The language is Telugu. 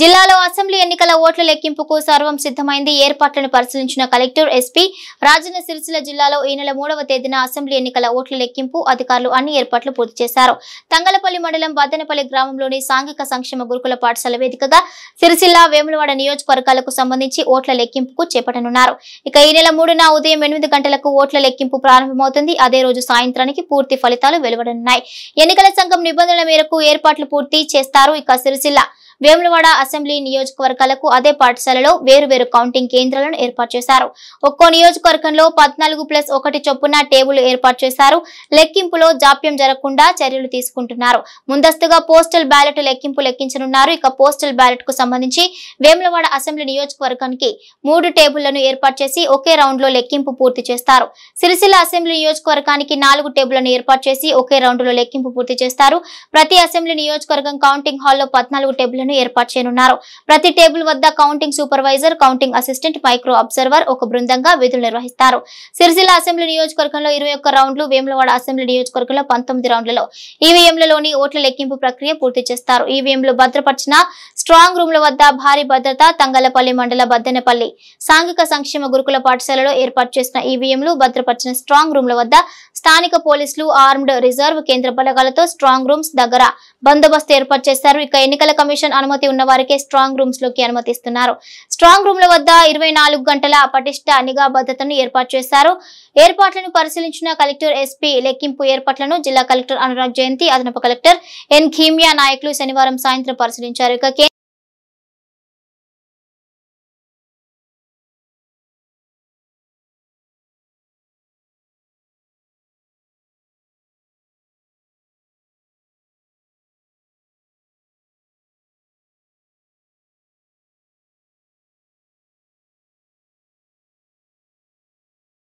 జిల్లాలో అసెంబ్లీ ఎన్నికల ఓట్ల లెక్కింపుకు సర్వం సిద్ధమైంది ఏర్పాట్లను పరిశీలించిన కలెక్టర్ ఎస్పీ రాజన్న సిరిసిల్ల జిల్లాలో ఈ నెల మూడవ తేదీన అసెంబ్లీ ఎన్నికల ఓట్ల లెక్కింపు అధికారులు అన్ని ఏర్పాట్లు పూర్తి చేశారు తంగలపల్లి మండలం బద్దనపల్లి గ్రామంలోని సాంఘిక సంక్షేమ గురుకుల పాఠశాల వేదికగా సిరిసిల్ల వేములవాడ నియోజకవర్గాలకు సంబంధించి ఓట్ల లెక్కింపుకు చేపట్టనున్నారు ఇక ఈ నెల మూడున ఉదయం ఎనిమిది గంటలకు ఓట్ల లెక్కింపు ప్రారంభమవుతుంది అదే రోజు సాయంత్రానికి పూర్తి ఫలితాలు వెలువడనున్నాయి ఎన్నికల సంఘం నిబంధనల మేరకు ఏర్పాట్లు పూర్తి చేస్తారు ఇక సిరిసిల్ల వేములవాడ అసెంబ్లీ నియోజకవర్గాలకు అదే పాఠశాలలో వేరువేరు కౌంటింగ్ కేంద్రాలను ఏర్పాటు చేశారు ఒక్కో నియోజకవర్గంలో పద్నాలుగు ప్లస్ ఒకటి చొప్పున టేబుల్ ఏర్పాటు చేశారు లెక్కింపులో జాప్యం జరగకుండా చర్యలు తీసుకుంటున్నారు ముందస్తుగా పోస్టల్ బ్యాలెట్ లెక్కింపు లెక్కించనున్నారు ఇక పోస్టల్ బ్యాలెట్ కు సంబంధించి వేములవాడ అసెంబ్లీ నియోజకవర్గానికి మూడు టేబుల్లను ఏర్పాటు చేసి ఒకే రౌండ్ లో లెక్కింపు పూర్తి చేస్తారు సిరిసిల్ల అసెంబ్లీ నియోజకవర్గానికి నాలుగు టేబుల్లను ఏర్పాటు చేసి ఒకే రౌండ్ లో లెక్కింపు పూర్తి చేస్తారు ప్రతి అసెంబ్లీ నియోజకవర్గం కౌంటింగ్ హాల్లో పద్నాలుగు టేబుల్ టీంను ఏర్పాటు చేయనున్నారు ప్రతి టేబుల్ వద్ద counting supervisor counting assistant micro observer ఒక బృందంగా విధులు నిర్వహిస్తారు సిరిసిల్ల అసెంబ్లీ నియోజకవర్గంలో ఇరవై రౌండ్లు వేములవాడ అసెంబ్లీ నియోజకవర్గంలో పంతొమ్మిది రౌండ్లలో ఈవీఎంలలోని ఓట్ల లెక్కింపు ప్రక్రియ పూర్తి చేస్తారు ఈవీఎంలు భద్రపరిచిన స్ట్రాంగ్ రూమ్ల వద్ద భారీ భద్రత తంగలపల్లి మండల బద్దెనపల్లి సాంఘిక సంక్షేమ గురుకుల పాఠశాలలో ఏర్పాటు చేసిన ఈవీఎంలు భద్రపరిచిన స్ట్రాంగ్ రూమ్ల వద్ద స్థానిక పోలీసులు ఆర్మ్డ్ రిజర్వ్ కేంద్ర బలగాలతో స్ట్రాంగ్ రూమ్స్ దగ్గర బందోబస్తు ఏర్పాటు చేశారు ఇక ఎన్నికల కమిషన్ అనుమతి ఉన్న వారికే స్ట్రాంగ్ రూమ్స్ లోకి అనుమతిస్తున్నారు స్ట్రాంగ్ రూమ్ల వద్ద ఇరవై గంటల పటిష్ట నిఘా భద్రతను ఏర్పాటు చేశారు ఏర్పాట్లను పరిశీలించిన కలెక్టర్ ఎస్పీ లెక్కింపు ఏర్పాట్లను జిల్లా కలెక్టర్ అనురాగ్ జయంతి అదనపు కలెక్టర్ ఎన్ ఖీమియా నాయకులు శనివారం సాయంత్రం పరిశీలించారు ఇక